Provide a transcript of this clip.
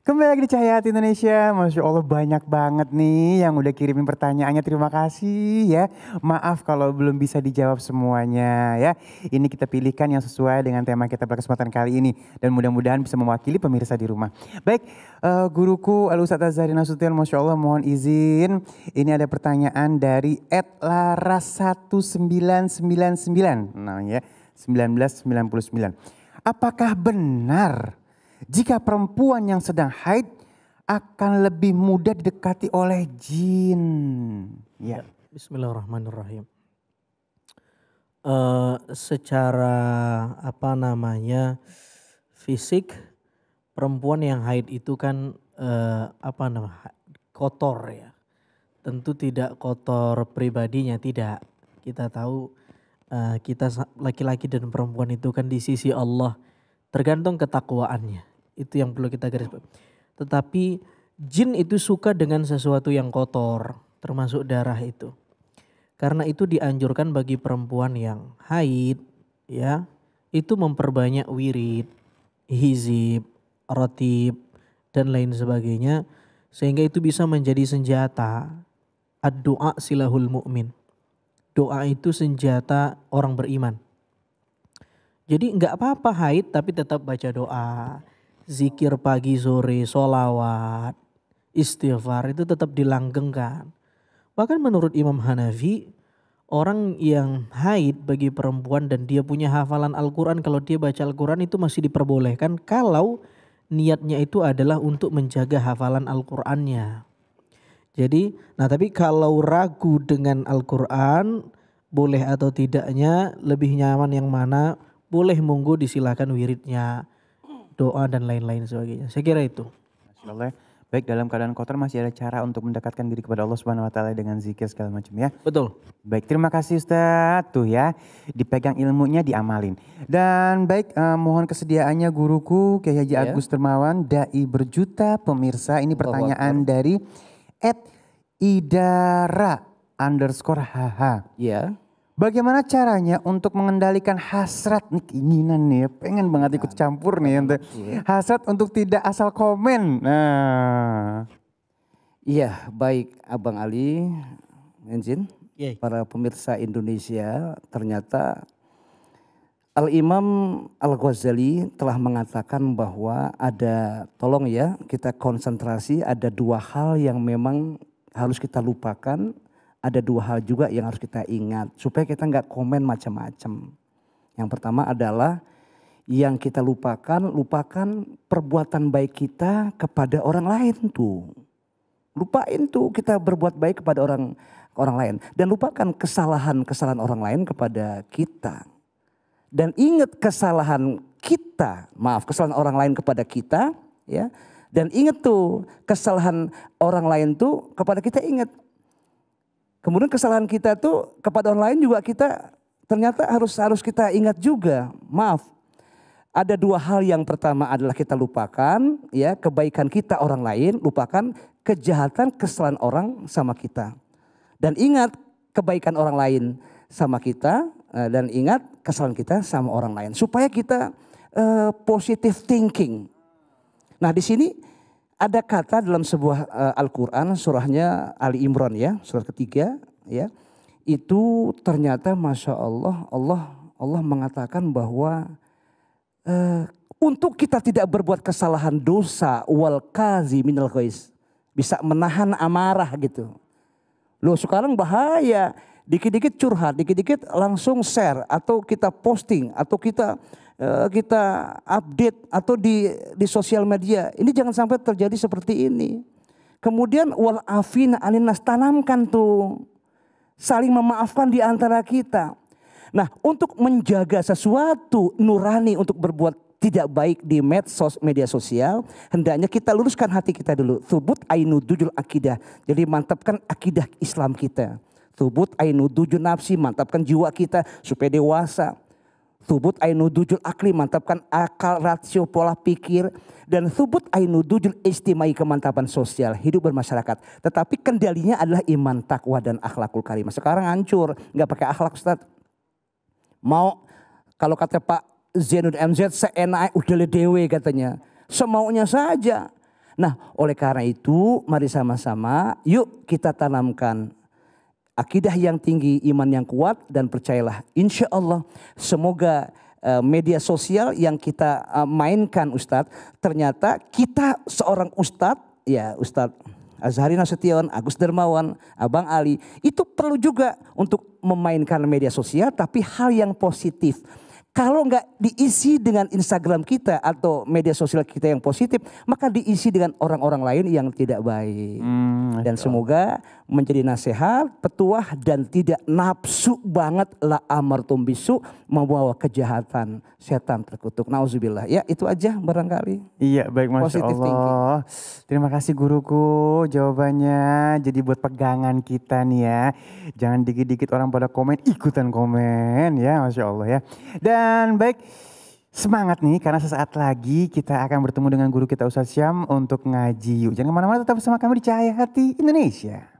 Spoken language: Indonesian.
Kembali lagi di Cahaya Hati Indonesia. Masya Allah banyak banget nih yang udah kirimin pertanyaannya. Terima kasih ya. Maaf kalau belum bisa dijawab semuanya ya. Ini kita pilihkan yang sesuai dengan tema kita pada kesempatan kali ini. Dan mudah-mudahan bisa mewakili pemirsa di rumah. Baik, uh, guruku al Ustaz Azhari Nasution. Masya Allah mohon izin. Ini ada pertanyaan dari Ed Laras 1999. Namanya 1999. Apakah benar jika perempuan yang sedang haid akan lebih mudah didekati oleh jin. Ya. ya bismillahirrahmanirrahim. Uh, secara apa namanya fisik perempuan yang haid itu kan uh, apa namanya kotor ya. Tentu tidak kotor pribadinya tidak. Kita tahu uh, kita laki-laki dan perempuan itu kan di sisi Allah tergantung ketakwaannya. Itu yang perlu kita garis. Tetapi jin itu suka dengan sesuatu yang kotor, termasuk darah itu. Karena itu dianjurkan bagi perempuan yang haid, ya, itu memperbanyak wirid, hizib, rotib, dan lain sebagainya. Sehingga itu bisa menjadi senjata. Ad-doa silahul mu'min. Doa itu senjata orang beriman. Jadi nggak apa-apa haid tapi tetap baca doa zikir pagi sore, solawat, istighfar itu tetap dilanggengkan. Bahkan menurut Imam Hanafi, orang yang haid bagi perempuan dan dia punya hafalan Al-Quran, kalau dia baca Al-Quran itu masih diperbolehkan kalau niatnya itu adalah untuk menjaga hafalan Al-Qur'annya. Jadi, nah tapi kalau ragu dengan Al-Qur'an boleh atau tidaknya, lebih nyaman yang mana, boleh monggo disilakan wiridnya doa dan lain-lain sebagainya. Saya kira itu. Masyaallah. Baik dalam keadaan kotor masih ada cara untuk mendekatkan diri kepada Allah Subhanahu wa taala dengan zikir segala macam ya. Betul. Baik, terima kasih Ustaz. Tuh ya, dipegang ilmunya diamalin. Dan baik eh, mohon kesediaannya guruku Kiai Haji yeah. Agus Termawan dai berjuta pemirsa. Ini pertanyaan dari Ed Iya. Yeah. Bagaimana caranya untuk mengendalikan hasrat nih keinginan nih, pengen banget ikut campur nih, untuk iya. hasrat untuk tidak asal komen. Nah, iya baik Abang Ali, Enzin, iya. para pemirsa Indonesia, ternyata Al Imam Al Ghazali telah mengatakan bahwa ada, tolong ya kita konsentrasi, ada dua hal yang memang harus kita lupakan ada dua hal juga yang harus kita ingat supaya kita nggak komen macam-macam. Yang pertama adalah yang kita lupakan, lupakan perbuatan baik kita kepada orang lain tuh. Lupain tuh kita berbuat baik kepada orang orang lain dan lupakan kesalahan-kesalahan orang lain kepada kita. Dan ingat kesalahan kita, maaf, kesalahan orang lain kepada kita, ya. Dan ingat tuh kesalahan orang lain tuh kepada kita ingat Kemudian kesalahan kita tuh kepada orang lain juga kita ternyata harus harus kita ingat juga. Maaf. Ada dua hal yang pertama adalah kita lupakan ya kebaikan kita orang lain, lupakan kejahatan kesalahan orang sama kita. Dan ingat kebaikan orang lain sama kita eh, dan ingat kesalahan kita sama orang lain supaya kita uh, positive thinking. Nah, di sini ada kata dalam sebuah uh, Al-Qur'an surahnya Ali Imran ya, surat ketiga ya. Itu ternyata Masya Allah Allah Allah mengatakan bahwa uh, untuk kita tidak berbuat kesalahan dosa wal kazi minal ghaiz. Bisa menahan amarah gitu. Loh sekarang bahaya. Dikit-dikit curhat, dikit-dikit langsung share atau kita posting atau kita Eh, kita update atau di di sosial media. Ini jangan sampai terjadi seperti ini. Kemudian wal afina alinas tanamkan tuh saling memaafkan di antara kita. Nah, untuk menjaga sesuatu nurani untuk berbuat tidak baik di medsos media sosial, hendaknya kita luruskan hati kita dulu. Thubut ainu dujul akidah. Jadi mantapkan akidah Islam kita. Thubut ainu dujul nafsi, mantapkan jiwa kita supaya dewasa Subut ainu dujul akli mantapkan akal rasio pola pikir dan subut ainu dujul istimai kemantapan sosial hidup bermasyarakat. Tetapi kendalinya adalah iman takwa dan akhlakul karimah. Sekarang hancur, nggak pakai akhlak Ustaz. Mau kalau kata Pak Zainud MZ seenak udah dewe katanya. Semaunya saja. Nah oleh karena itu mari sama-sama yuk kita tanamkan akidah yang tinggi, iman yang kuat dan percayalah insya Allah semoga eh, media sosial yang kita eh, mainkan Ustadz ternyata kita seorang Ustadz ya Ustadz Azhari Nasution, Agus Dermawan, Abang Ali itu perlu juga untuk memainkan media sosial tapi hal yang positif kalau nggak diisi dengan Instagram kita atau media sosial kita yang positif, maka diisi dengan orang-orang lain yang tidak baik. Hmm, dan semoga menjadi nasihat, petuah dan tidak nafsu banget la amartum bisu membawa kejahatan setan terkutuk. Nauzubillah. Ya itu aja barangkali. Iya baik mas. Positif. Allah. Thinking. Terima kasih guruku jawabannya. Jadi buat pegangan kita nih ya. Jangan dikit-dikit orang pada komen ikutan komen ya Masya Allah ya. Dan dan Baik, semangat nih karena sesaat lagi kita akan bertemu dengan guru kita Ustaz Syam untuk ngaji. Yuk, jangan kemana-mana tetap bersama kami di Cahaya Hati Indonesia.